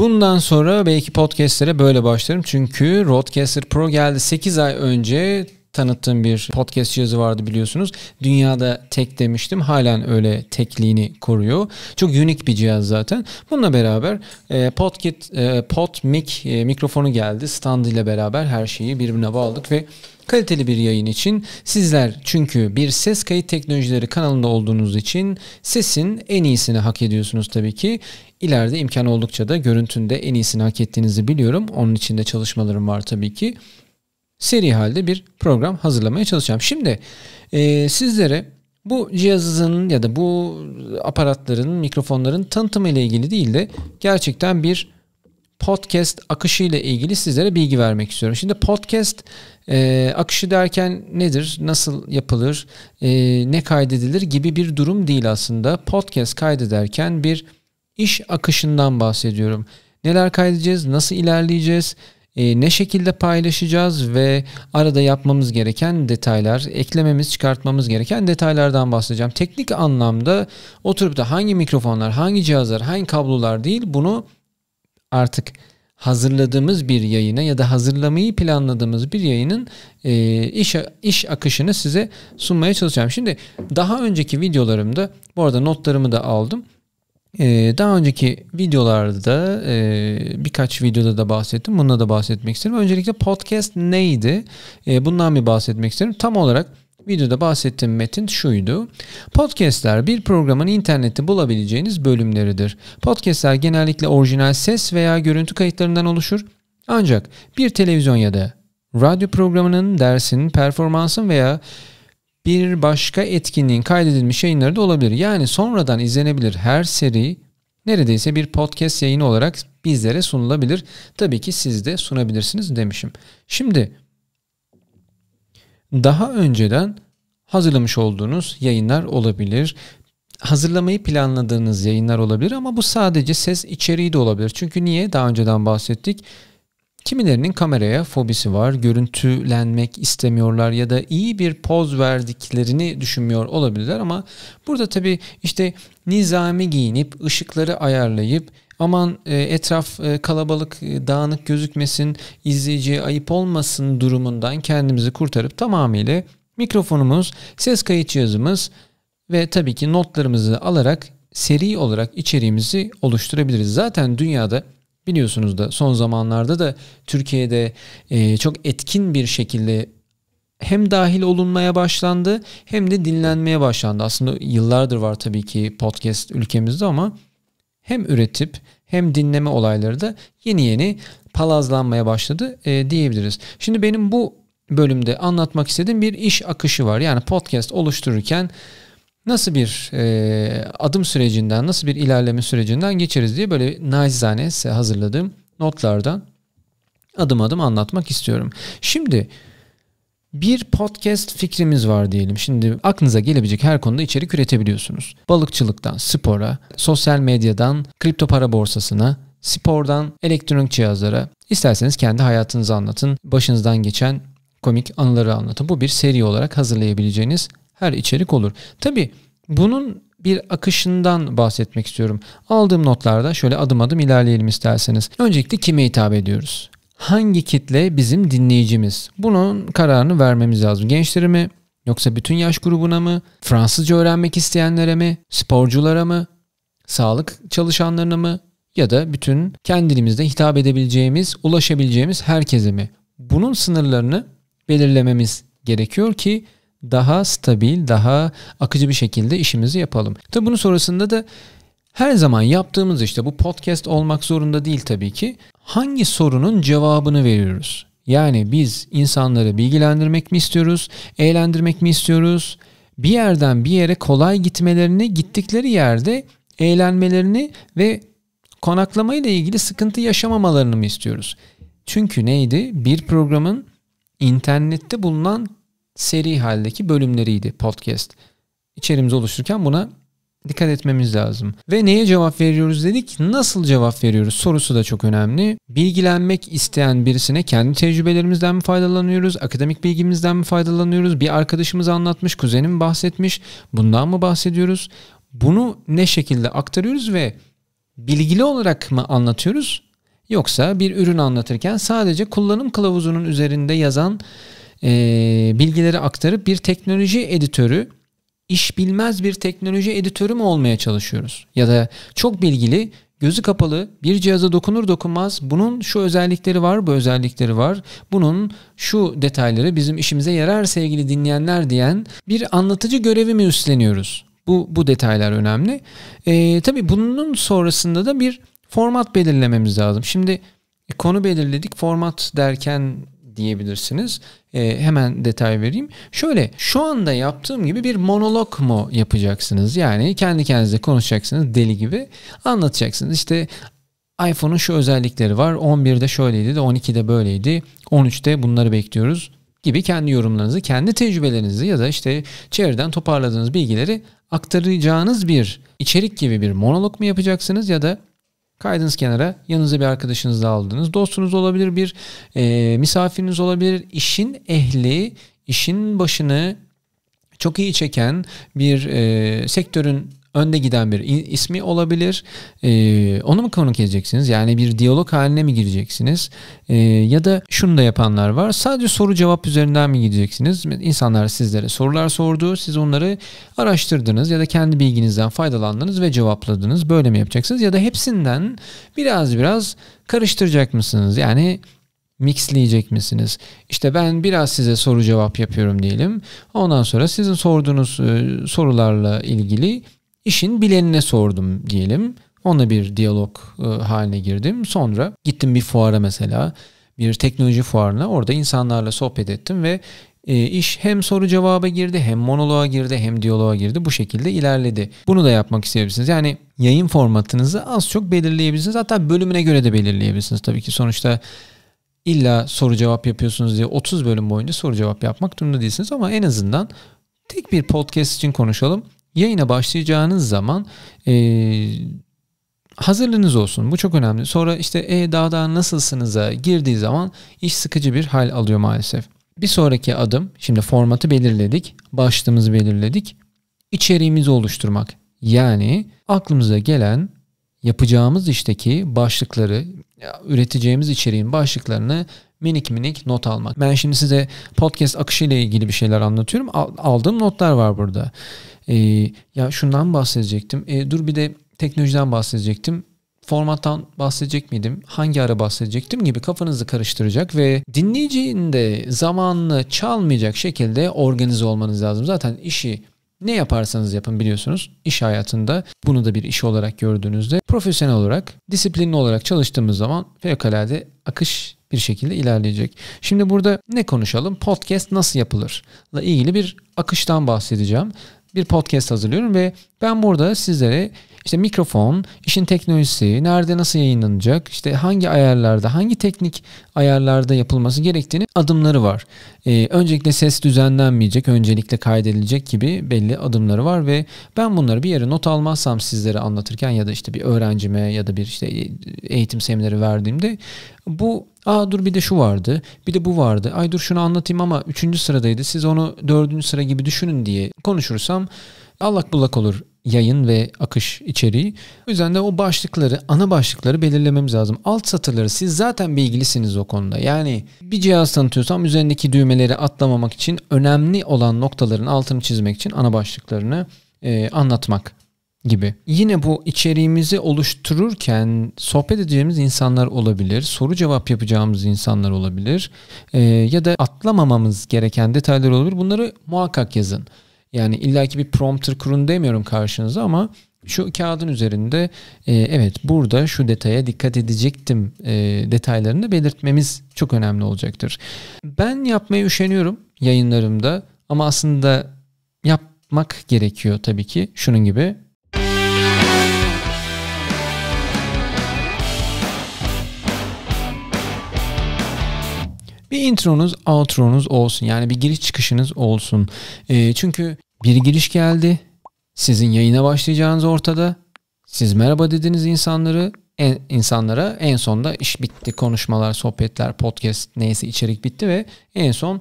Bundan sonra belki podcastlere böyle başlarım. Çünkü Roadcaster Pro geldi 8 ay önce tanıttığım bir podcast cihazı vardı biliyorsunuz. Dünyada tek demiştim. Halen öyle tekliğini koruyor. Çok unik bir cihaz zaten. Bununla beraber e, Podkit, e, Mic e, mikrofonu geldi. Stand ile beraber her şeyi birbirine bağladık ve kaliteli bir yayın için sizler çünkü bir ses kayıt teknolojileri kanalında olduğunuz için sesin en iyisini hak ediyorsunuz tabii ki. İleride imkan oldukça da görüntünde en iyisini hak ettiğinizi biliyorum. Onun için de çalışmalarım var tabii ki seri halde bir program hazırlamaya çalışacağım. Şimdi e, sizlere bu cihazın ya da bu aparatların, mikrofonların tanıtımı ile ilgili değil de gerçekten bir podcast akışı ile ilgili sizlere bilgi vermek istiyorum. Şimdi podcast e, akışı derken nedir, nasıl yapılır, e, ne kaydedilir gibi bir durum değil aslında. Podcast kaydederken bir iş akışından bahsediyorum. Neler kaydedeceğiz, nasıl ilerleyeceğiz, e, ne şekilde paylaşacağız ve arada yapmamız gereken detaylar, eklememiz, çıkartmamız gereken detaylardan bahsedeceğim. Teknik anlamda oturup da hangi mikrofonlar, hangi cihazlar, hangi kablolar değil bunu artık hazırladığımız bir yayına ya da hazırlamayı planladığımız bir yayının e, iş iş akışını size sunmaya çalışacağım. Şimdi daha önceki videolarımda bu arada notlarımı da aldım. Ee, daha önceki videolarda e, birkaç videoda da bahsettim. Bununla da bahsetmek isterim. Öncelikle podcast neydi? E, bundan bir bahsetmek isterim. Tam olarak videoda bahsettiğim metin şuydu. Podcastler bir programın internette bulabileceğiniz bölümleridir. Podcastler genellikle orijinal ses veya görüntü kayıtlarından oluşur. Ancak bir televizyon ya da radyo programının, dersinin, performansın veya bir başka etkinliğin kaydedilmiş yayınları da olabilir. Yani sonradan izlenebilir her seri neredeyse bir podcast yayını olarak bizlere sunulabilir. Tabii ki siz de sunabilirsiniz demişim. Şimdi daha önceden hazırlamış olduğunuz yayınlar olabilir. Hazırlamayı planladığınız yayınlar olabilir ama bu sadece ses içeriği de olabilir. Çünkü niye? Daha önceden bahsettik. Kimilerinin kameraya fobisi var, görüntülenmek istemiyorlar ya da iyi bir poz verdiklerini düşünmüyor olabilirler ama burada tabii işte nizami giyinip, ışıkları ayarlayıp aman e, etraf e, kalabalık e, dağınık gözükmesin, izleyiciye ayıp olmasın durumundan kendimizi kurtarıp tamamıyla mikrofonumuz, ses kayıt cihazımız ve tabii ki notlarımızı alarak seri olarak içeriğimizi oluşturabiliriz. Zaten dünyada Biliyorsunuz da son zamanlarda da Türkiye'de e, çok etkin bir şekilde hem dahil olunmaya başlandı hem de dinlenmeye başlandı. Aslında yıllardır var tabii ki podcast ülkemizde ama hem üretip hem dinleme olayları da yeni yeni palazlanmaya başladı e, diyebiliriz. Şimdi benim bu bölümde anlatmak istediğim bir iş akışı var. Yani podcast oluştururken nasıl bir e, adım sürecinden, nasıl bir ilerleme sürecinden geçeriz diye böyle naçizane size hazırladığım notlardan adım adım anlatmak istiyorum. Şimdi bir podcast fikrimiz var diyelim. Şimdi aklınıza gelebilecek her konuda içerik üretebiliyorsunuz. Balıkçılıktan spora, sosyal medyadan kripto para borsasına, spordan elektronik cihazlara. İsterseniz kendi hayatınızı anlatın, başınızdan geçen komik anıları anlatın. Bu bir seri olarak hazırlayabileceğiniz her içerik olur. Tabi bunun bir akışından bahsetmek istiyorum. Aldığım notlarda şöyle adım adım ilerleyelim isterseniz. Öncelikle kime hitap ediyoruz? Hangi kitle bizim dinleyicimiz? Bunun kararını vermemiz lazım. Gençlere mi? Yoksa bütün yaş grubuna mı? Fransızca öğrenmek isteyenlere mi? Sporculara mı? Sağlık çalışanlarına mı? Ya da bütün kendimizde hitap edebileceğimiz, ulaşabileceğimiz herkese mi? Bunun sınırlarını belirlememiz gerekiyor ki daha stabil, daha akıcı bir şekilde işimizi yapalım. Tabi bunun sonrasında da her zaman yaptığımız işte bu podcast olmak zorunda değil tabii ki. Hangi sorunun cevabını veriyoruz? Yani biz insanları bilgilendirmek mi istiyoruz, eğlendirmek mi istiyoruz? Bir yerden bir yere kolay gitmelerini, gittikleri yerde eğlenmelerini ve konaklamayla ilgili sıkıntı yaşamamalarını mı istiyoruz? Çünkü neydi? Bir programın internette bulunan seri haldeki bölümleriydi podcast. İçerimiz oluştururken buna dikkat etmemiz lazım. Ve neye cevap veriyoruz dedik? Nasıl cevap veriyoruz sorusu da çok önemli. Bilgilenmek isteyen birisine kendi tecrübelerimizden mi faydalanıyoruz? Akademik bilgimizden mi faydalanıyoruz? Bir arkadaşımız anlatmış, kuzenim bahsetmiş. Bundan mı bahsediyoruz? Bunu ne şekilde aktarıyoruz ve bilgili olarak mı anlatıyoruz? Yoksa bir ürün anlatırken sadece kullanım kılavuzunun üzerinde yazan e, bilgileri aktarıp bir teknoloji editörü iş bilmez bir teknoloji editörü mü olmaya çalışıyoruz? Ya da çok bilgili, gözü kapalı bir cihaza dokunur dokunmaz bunun şu özellikleri var, bu özellikleri var. Bunun şu detayları bizim işimize yarar sevgili dinleyenler diyen bir anlatıcı görevi mi üstleniyoruz? Bu, bu detaylar önemli. Ee, tabii bunun sonrasında da bir format belirlememiz lazım. Şimdi e, konu belirledik. Format derken diyebilirsiniz. E, hemen detay vereyim. Şöyle şu anda yaptığım gibi bir monolog mu yapacaksınız? Yani kendi kendinize konuşacaksınız deli gibi anlatacaksınız. İşte iPhone'un şu özellikleri var. 11'de şöyleydi de 12'de böyleydi. 13'te bunları bekliyoruz gibi kendi yorumlarınızı, kendi tecrübelerinizi ya da işte çevreden toparladığınız bilgileri aktaracağınız bir içerik gibi bir monolog mu yapacaksınız ya da Kaydınız kenara. Yanınıza bir arkadaşınızla aldınız. Dostunuz olabilir, bir e, misafiriniz olabilir. İşin ehli, işin başını çok iyi çeken bir e, sektörün önde giden bir ismi olabilir. Ee, onu mu konuk edeceksiniz? Yani bir diyalog haline mi gireceksiniz? Ee, ya da şunu da yapanlar var. Sadece soru cevap üzerinden mi gideceksiniz? İnsanlar sizlere sorular sordu. Siz onları araştırdınız ya da kendi bilginizden faydalandınız ve cevapladınız. Böyle mi yapacaksınız? Ya da hepsinden biraz biraz karıştıracak mısınız? Yani mixleyecek misiniz? İşte ben biraz size soru cevap yapıyorum diyelim. Ondan sonra sizin sorduğunuz e, sorularla ilgili İşin bilenine sordum diyelim. Onunla bir diyalog e, haline girdim. Sonra gittim bir fuara mesela bir teknoloji fuarına orada insanlarla sohbet ettim ve e, iş hem soru cevaba girdi hem monoloğa girdi hem diyaloğa girdi bu şekilde ilerledi. Bunu da yapmak isteyebilirsiniz. Yani yayın formatınızı az çok belirleyebilirsiniz. Hatta bölümüne göre de belirleyebilirsiniz tabii ki. Sonuçta illa soru cevap yapıyorsunuz diye 30 bölüm boyunca soru cevap yapmak durumunda değilsiniz ama en azından tek bir podcast için konuşalım yayına başlayacağınız zaman e, hazırlığınız olsun. Bu çok önemli. Sonra işte e daha daha nasılsınıza girdiği zaman iş sıkıcı bir hal alıyor maalesef. Bir sonraki adım şimdi formatı belirledik. Başlığımızı belirledik. İçeriğimizi oluşturmak. Yani aklımıza gelen yapacağımız işteki başlıkları, üreteceğimiz içeriğin başlıklarını minik minik not almak. Ben şimdi size podcast akışı ile ilgili bir şeyler anlatıyorum. Aldığım notlar var burada. E, ya şundan bahsedecektim. E, dur bir de teknolojiden bahsedecektim formattan bahsedecek miydim? Hangi ara bahsedecektim gibi kafanızı karıştıracak ve dinleyicinin de zamanını çalmayacak şekilde organize olmanız lazım. Zaten işi ne yaparsanız yapın biliyorsunuz iş hayatında bunu da bir iş olarak gördüğünüzde profesyonel olarak disiplinli olarak çalıştığımız zaman fevkalade akış bir şekilde ilerleyecek. Şimdi burada ne konuşalım? Podcast nasıl yapılır? ile ilgili bir akıştan bahsedeceğim bir podcast hazırlıyorum ve ben burada sizlere işte mikrofon, işin teknolojisi, nerede nasıl yayınlanacak, işte hangi ayarlarda, hangi teknik ayarlarda yapılması gerektiğini adımları var. Ee, öncelikle ses düzenlenmeyecek, öncelikle kaydedilecek gibi belli adımları var ve ben bunları bir yere not almazsam sizlere anlatırken ya da işte bir öğrencime ya da bir işte eğitim semineri verdiğimde bu Aa dur bir de şu vardı. Bir de bu vardı. Ay dur şunu anlatayım ama 3. sıradaydı. Siz onu 4. sıra gibi düşünün diye konuşursam allak bullak olur yayın ve akış içeriği. O yüzden de o başlıkları, ana başlıkları belirlememiz lazım. Alt satırları siz zaten bilgilisiniz o konuda. Yani bir cihaz tanıtıyorsam üzerindeki düğmeleri atlamamak için önemli olan noktaların altını çizmek için ana başlıklarını e, anlatmak gibi. Yine bu içeriğimizi oluştururken sohbet edeceğimiz insanlar olabilir, soru cevap yapacağımız insanlar olabilir e, ya da atlamamamız gereken detaylar olabilir. Bunları muhakkak yazın. Yani illaki bir prompter kurun demiyorum karşınıza ama şu kağıdın üzerinde e, evet burada şu detaya dikkat edecektim e, detaylarını belirtmemiz çok önemli olacaktır. Ben yapmaya üşeniyorum yayınlarımda ama aslında yapmak gerekiyor tabii ki şunun gibi Bir intronuz, outronuz olsun. Yani bir giriş çıkışınız olsun. E, çünkü bir giriş geldi. Sizin yayına başlayacağınız ortada. Siz merhaba dediniz insanları en, insanlara en son da iş bitti konuşmalar sohbetler podcast neyse içerik bitti ve en son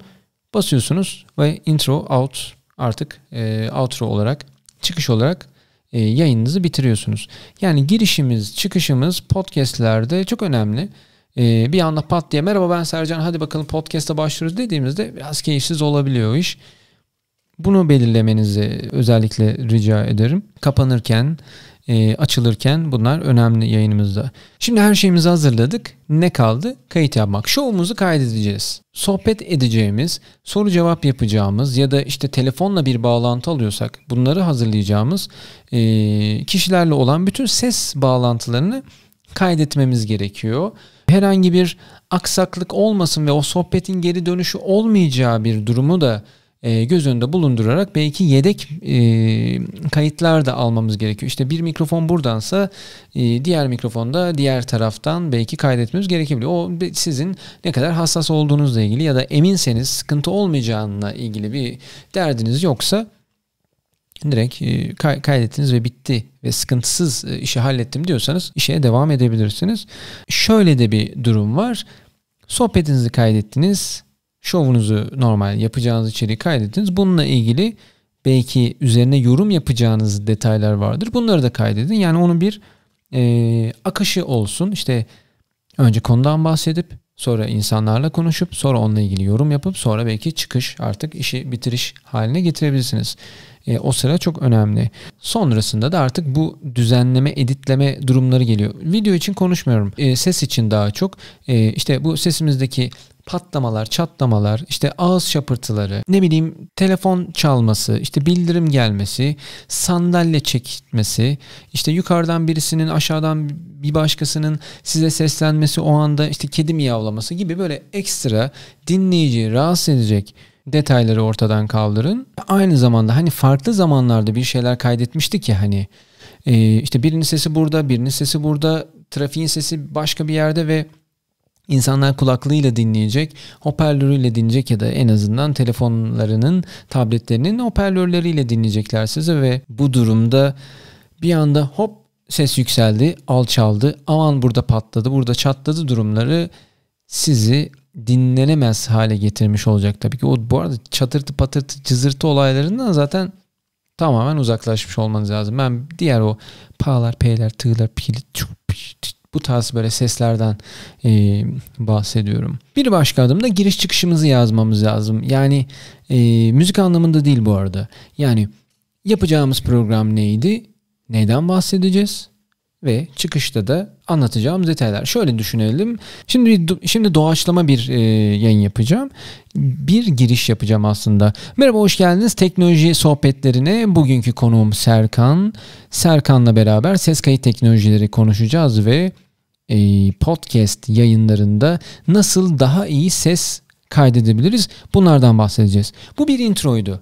basıyorsunuz ve intro out artık e, outro olarak çıkış olarak e, yayınınızı bitiriyorsunuz. Yani girişimiz çıkışımız podcastlerde çok önemli e, bir anda pat diye merhaba ben Sercan hadi bakalım podcast'a başlıyoruz dediğimizde biraz keyifsiz olabiliyor iş. Bunu belirlemenizi özellikle rica ederim. Kapanırken, e, açılırken bunlar önemli yayınımızda. Şimdi her şeyimizi hazırladık. Ne kaldı? Kayıt yapmak. Şovumuzu kaydedeceğiz. Sohbet edeceğimiz, soru cevap yapacağımız ya da işte telefonla bir bağlantı alıyorsak bunları hazırlayacağımız e, kişilerle olan bütün ses bağlantılarını kaydetmemiz gerekiyor herhangi bir aksaklık olmasın ve o sohbetin geri dönüşü olmayacağı bir durumu da e, göz önünde bulundurarak belki yedek e, kayıtlar da almamız gerekiyor. İşte bir mikrofon buradansa e, diğer mikrofonda diğer taraftan belki kaydetmemiz gerekebilir. O sizin ne kadar hassas olduğunuzla ilgili ya da eminseniz sıkıntı olmayacağına ilgili bir derdiniz yoksa direkt e, kaydettiniz ve bitti ve sıkıntısız e, işi hallettim diyorsanız işe devam edebilirsiniz. Şöyle de bir durum var. Sohbetinizi kaydettiniz. Şovunuzu normal yapacağınız içeriği kaydettiniz. Bununla ilgili belki üzerine yorum yapacağınız detaylar vardır. Bunları da kaydedin. Yani onun bir e, akışı olsun. İşte önce konudan bahsedip sonra insanlarla konuşup sonra onunla ilgili yorum yapıp sonra belki çıkış artık işi bitiriş haline getirebilirsiniz. E, o sıra çok önemli. Sonrasında da artık bu düzenleme, editleme durumları geliyor. Video için konuşmuyorum. E, ses için daha çok. E, işte bu sesimizdeki patlamalar, çatlamalar, işte ağız şapırtıları, ne bileyim telefon çalması, işte bildirim gelmesi, sandalye çekmesi, işte yukarıdan birisinin aşağıdan bir başkasının size seslenmesi o anda işte kedi miyavlaması gibi böyle ekstra dinleyici rahatsız edecek detayları ortadan kaldırın. Aynı zamanda hani farklı zamanlarda bir şeyler kaydetmiştik ya hani e, işte birinin sesi burada, birinin sesi burada, trafiğin sesi başka bir yerde ve insanlar kulaklığıyla dinleyecek, hoparlörüyle dinleyecek ya da en azından telefonlarının, tabletlerinin hoparlörleriyle dinleyecekler sizi ve bu durumda bir anda hop ses yükseldi, alçaldı, aman burada patladı, burada çatladı durumları sizi dinlenemez hale getirmiş olacak tabii ki. O bu arada çatırtı patırtı cızırtı olaylarından zaten tamamen uzaklaşmış olmanız lazım. Ben diğer o palar, peyler, tığlar, pili, bu tarz böyle seslerden e, bahsediyorum. Bir başka adım da giriş çıkışımızı yazmamız lazım. Yani e, müzik anlamında değil bu arada. Yani yapacağımız program neydi? Neyden bahsedeceğiz? ve çıkışta da anlatacağım detaylar. Şöyle düşünelim. Şimdi şimdi doğaçlama bir e, yayın yapacağım. Bir giriş yapacağım aslında. Merhaba hoş geldiniz teknoloji sohbetlerine. Bugünkü konuğum Serkan. Serkan'la beraber ses kayıt teknolojileri konuşacağız ve e, podcast yayınlarında nasıl daha iyi ses kaydedebiliriz? Bunlardan bahsedeceğiz. Bu bir introydu.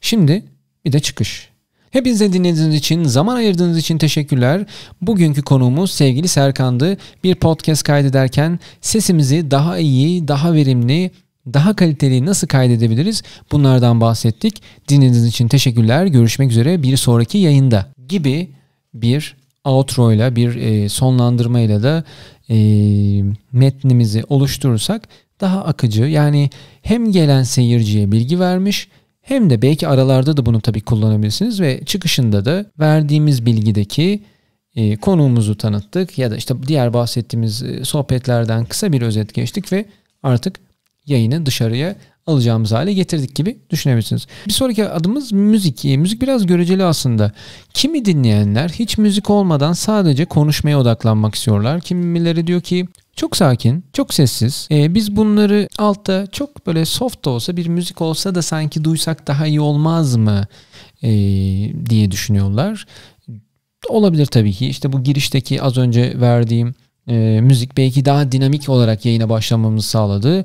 Şimdi bir de çıkış. Hepinize dinlediğiniz için, zaman ayırdığınız için teşekkürler. Bugünkü konuğumuz sevgili Serkan'dı. Bir podcast kaydederken sesimizi daha iyi, daha verimli, daha kaliteli nasıl kaydedebiliriz? Bunlardan bahsettik. Dinlediğiniz için teşekkürler. Görüşmek üzere bir sonraki yayında gibi bir outro ile bir e, sonlandırma ile de metnimizi oluşturursak daha akıcı yani hem gelen seyirciye bilgi vermiş hem de belki aralarda da bunu tabii kullanabilirsiniz ve çıkışında da verdiğimiz bilgideki e, konuğumuzu tanıttık ya da işte diğer bahsettiğimiz e, sohbetlerden kısa bir özet geçtik ve artık yayını dışarıya alacağımız hale getirdik gibi düşünebilirsiniz. Bir sonraki adımız müzik. E, müzik biraz göreceli aslında. Kimi dinleyenler hiç müzik olmadan sadece konuşmaya odaklanmak istiyorlar. Kimileri diyor ki çok sakin, çok sessiz. Ee, biz bunları altta çok böyle soft da olsa bir müzik olsa da sanki duysak daha iyi olmaz mı ee, diye düşünüyorlar. Olabilir tabii ki. İşte bu girişteki az önce verdiğim e, müzik belki daha dinamik olarak yayına başlamamızı sağladı.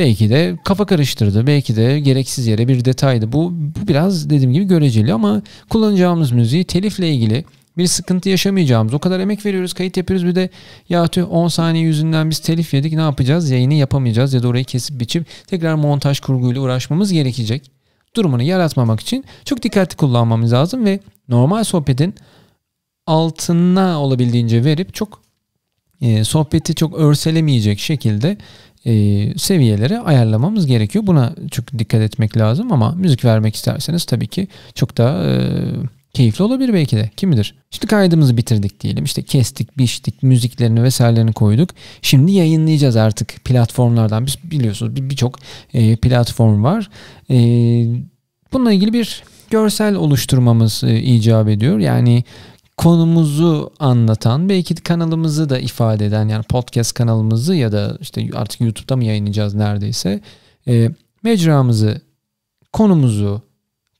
Belki de kafa karıştırdı. Belki de gereksiz yere bir detaydı. Bu, bu biraz dediğim gibi göreceli ama kullanacağımız müziği telifle ilgili bir sıkıntı yaşamayacağımız. O kadar emek veriyoruz, kayıt yapıyoruz bir de ya tüh 10 saniye yüzünden biz telif yedik ne yapacağız? Yayını yapamayacağız ya da orayı kesip biçip tekrar montaj kurguyla uğraşmamız gerekecek. Durumunu yaratmamak için çok dikkatli kullanmamız lazım ve normal sohbetin altına olabildiğince verip çok e, sohbeti çok örselemeyecek şekilde e, seviyelere ayarlamamız gerekiyor. Buna çok dikkat etmek lazım ama müzik vermek isterseniz tabii ki çok daha e, keyifli olabilir belki de. Kim bilir? İşte kaydımızı bitirdik diyelim. İşte kestik, biçtik, müziklerini vesairelerini koyduk. Şimdi yayınlayacağız artık platformlardan. Biz biliyorsunuz birçok bir e, platform var. E, bununla ilgili bir görsel oluşturmamız e, icap ediyor. Yani konumuzu anlatan belki kanalımızı da ifade eden yani podcast kanalımızı ya da işte artık YouTube'da mı yayınlayacağız neredeyse e, mecramızı konumuzu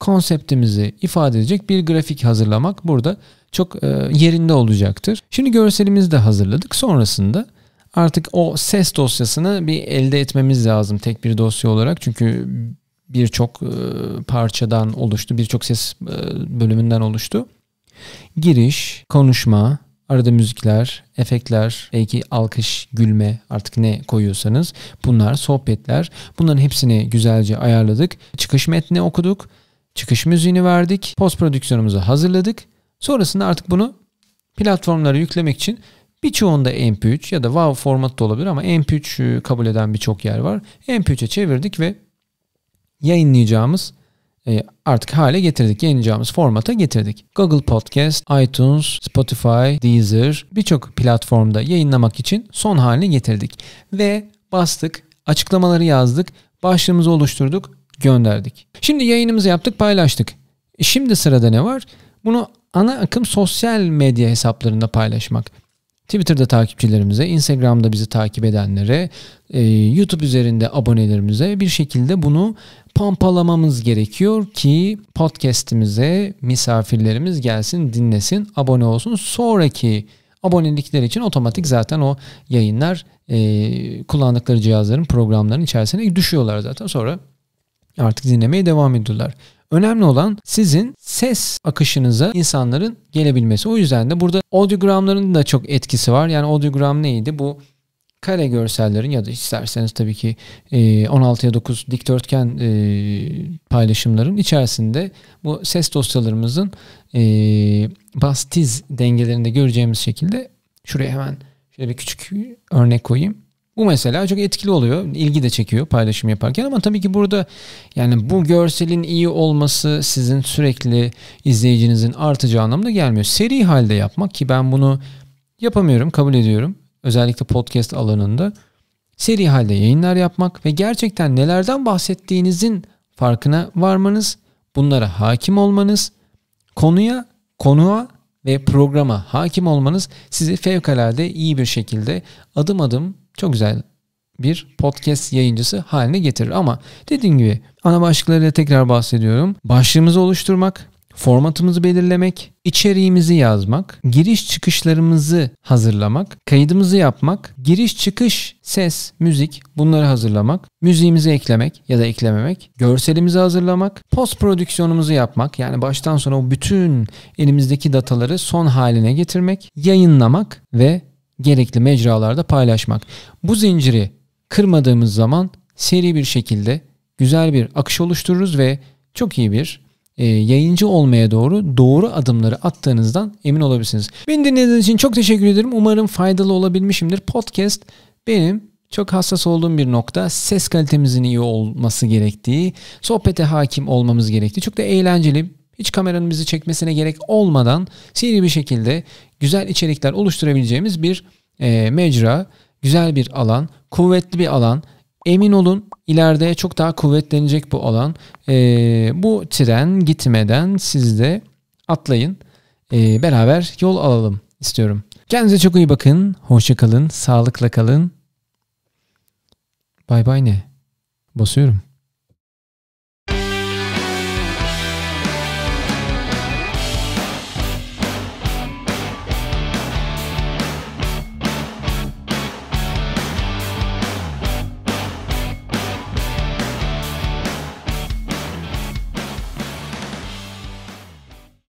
konseptimizi ifade edecek bir grafik hazırlamak burada çok e, yerinde olacaktır. Şimdi görselimizi de hazırladık. Sonrasında artık o ses dosyasını bir elde etmemiz lazım tek bir dosya olarak. Çünkü birçok e, parçadan oluştu, birçok ses e, bölümünden oluştu. Giriş, konuşma, arada müzikler, efektler, belki alkış, gülme artık ne koyuyorsanız bunlar sohbetler. Bunların hepsini güzelce ayarladık. Çıkış metni okuduk. Çıkış müziğini verdik. Post prodüksiyonumuzu hazırladık. Sonrasında artık bunu platformlara yüklemek için birçoğunda MP3 ya da WAV formatı da olabilir ama MP3 e, kabul eden birçok yer var. MP3'e çevirdik ve yayınlayacağımız e, artık hale getirdik. Yayınlayacağımız formata getirdik. Google Podcast, iTunes, Spotify, Deezer birçok platformda yayınlamak için son haline getirdik. Ve bastık, açıklamaları yazdık, başlığımızı oluşturduk, gönderdik. Şimdi yayınımızı yaptık, paylaştık. E, şimdi sırada ne var? Bunu ana akım sosyal medya hesaplarında paylaşmak. Twitter'da takipçilerimize, Instagram'da bizi takip edenlere, e, YouTube üzerinde abonelerimize bir şekilde bunu pompalamamız gerekiyor ki podcast'imize misafirlerimiz gelsin, dinlesin, abone olsun. Sonraki abonelikler için otomatik zaten o yayınlar e, kullandıkları cihazların programların içerisine düşüyorlar zaten. Sonra artık dinlemeye devam ediyorlar. Önemli olan sizin ses akışınıza insanların gelebilmesi. O yüzden de burada audiogramların da çok etkisi var. Yani audiogram neydi? Bu kare görsellerin ya da isterseniz tabii ki 16'ya e, 9 dikdörtgen e, paylaşımların içerisinde bu ses dosyalarımızın e, bass-tiz dengelerinde göreceğimiz şekilde şuraya hemen şöyle bir küçük örnek koyayım. Bu mesela çok etkili oluyor. İlgi de çekiyor paylaşım yaparken ama tabii ki burada yani bu görselin iyi olması sizin sürekli izleyicinizin artacağı anlamda gelmiyor. Seri halde yapmak ki ben bunu yapamıyorum, kabul ediyorum. Özellikle podcast alanında seri halde yayınlar yapmak ve gerçekten nelerden bahsettiğinizin farkına varmanız, bunlara hakim olmanız, konuya, konuğa ve programa hakim olmanız sizi fevkalade iyi bir şekilde adım adım çok güzel bir podcast yayıncısı haline getirir. Ama dediğim gibi ana başlıklarıyla tekrar bahsediyorum. Başlığımızı oluşturmak, formatımızı belirlemek, içeriğimizi yazmak, giriş çıkışlarımızı hazırlamak, kaydımızı yapmak, giriş çıkış, ses, müzik bunları hazırlamak, müziğimizi eklemek ya da eklememek, görselimizi hazırlamak, post prodüksiyonumuzu yapmak yani baştan sona o bütün elimizdeki dataları son haline getirmek, yayınlamak ve gerekli mecralarda paylaşmak. Bu zinciri kırmadığımız zaman seri bir şekilde güzel bir akış oluştururuz ve çok iyi bir e, yayıncı olmaya doğru doğru adımları attığınızdan emin olabilirsiniz. Beni dinlediğiniz için çok teşekkür ederim. Umarım faydalı olabilmişimdir. Podcast benim çok hassas olduğum bir nokta ses kalitemizin iyi olması gerektiği, sohbete hakim olmamız gerektiği. Çok da eğlenceli, hiç kameranın bizi çekmesine gerek olmadan sihirli bir şekilde güzel içerikler oluşturabileceğimiz bir e, mecra, güzel bir alan, kuvvetli bir alan. Emin olun ileride çok daha kuvvetlenecek bu alan. E, bu tren gitmeden siz de atlayın. E, beraber yol alalım istiyorum. Kendinize çok iyi bakın. Hoşça kalın. Sağlıkla kalın. Bay bay ne? Basıyorum.